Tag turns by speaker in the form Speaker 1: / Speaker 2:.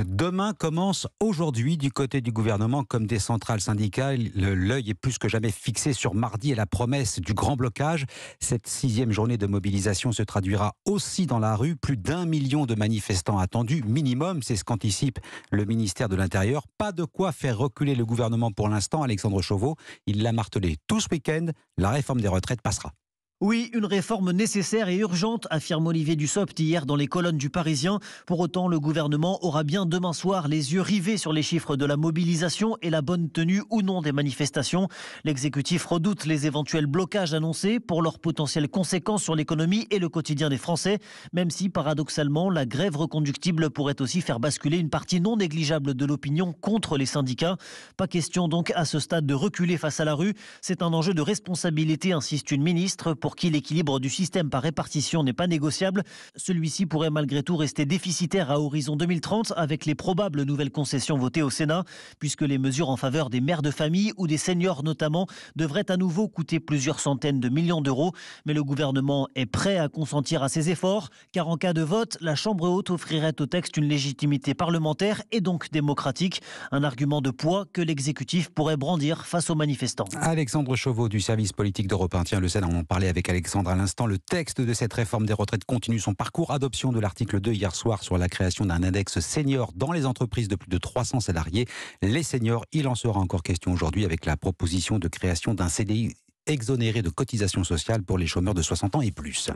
Speaker 1: Demain commence aujourd'hui du côté du gouvernement comme des centrales syndicales. L'œil est plus que jamais fixé sur mardi et la promesse du grand blocage. Cette sixième journée de mobilisation se traduira aussi dans la rue. Plus d'un million de manifestants attendus, minimum, c'est ce qu'anticipe le ministère de l'Intérieur. Pas de quoi faire reculer le gouvernement pour l'instant, Alexandre Chauveau. Il l'a martelé tout ce week-end. La réforme des retraites passera.
Speaker 2: Oui, une réforme nécessaire et urgente, affirme Olivier Dussopt hier dans les colonnes du Parisien. Pour autant, le gouvernement aura bien demain soir les yeux rivés sur les chiffres de la mobilisation et la bonne tenue ou non des manifestations. L'exécutif redoute les éventuels blocages annoncés pour leurs potentielles conséquences sur l'économie et le quotidien des Français, même si paradoxalement, la grève reconductible pourrait aussi faire basculer une partie non négligeable de l'opinion contre les syndicats. Pas question donc à ce stade de reculer face à la rue. C'est un enjeu de responsabilité, insiste une ministre, pour qui l'équilibre du système par répartition n'est pas négociable, celui-ci pourrait malgré tout rester déficitaire à horizon 2030 avec les probables nouvelles concessions votées au Sénat, puisque les mesures en faveur des mères de famille ou des seniors notamment devraient à nouveau coûter plusieurs centaines de millions d'euros. Mais le gouvernement est prêt à consentir à ces efforts, car en cas de vote, la Chambre haute offrirait au texte une légitimité parlementaire
Speaker 1: et donc démocratique, un argument
Speaker 2: de poids que l'exécutif pourrait brandir face aux manifestants.
Speaker 1: Alexandre Chauveau du service politique d'Europe 1, le Sénat en parlait avec Alexandre à l'instant le texte de cette réforme des retraites continue son parcours. Adoption de l'article 2 hier soir sur la création d'un index senior dans les entreprises de plus de 300 salariés. Les seniors, il en sera encore question aujourd'hui avec la proposition de création d'un CDI exonéré de cotisations sociales pour les chômeurs de 60 ans et plus.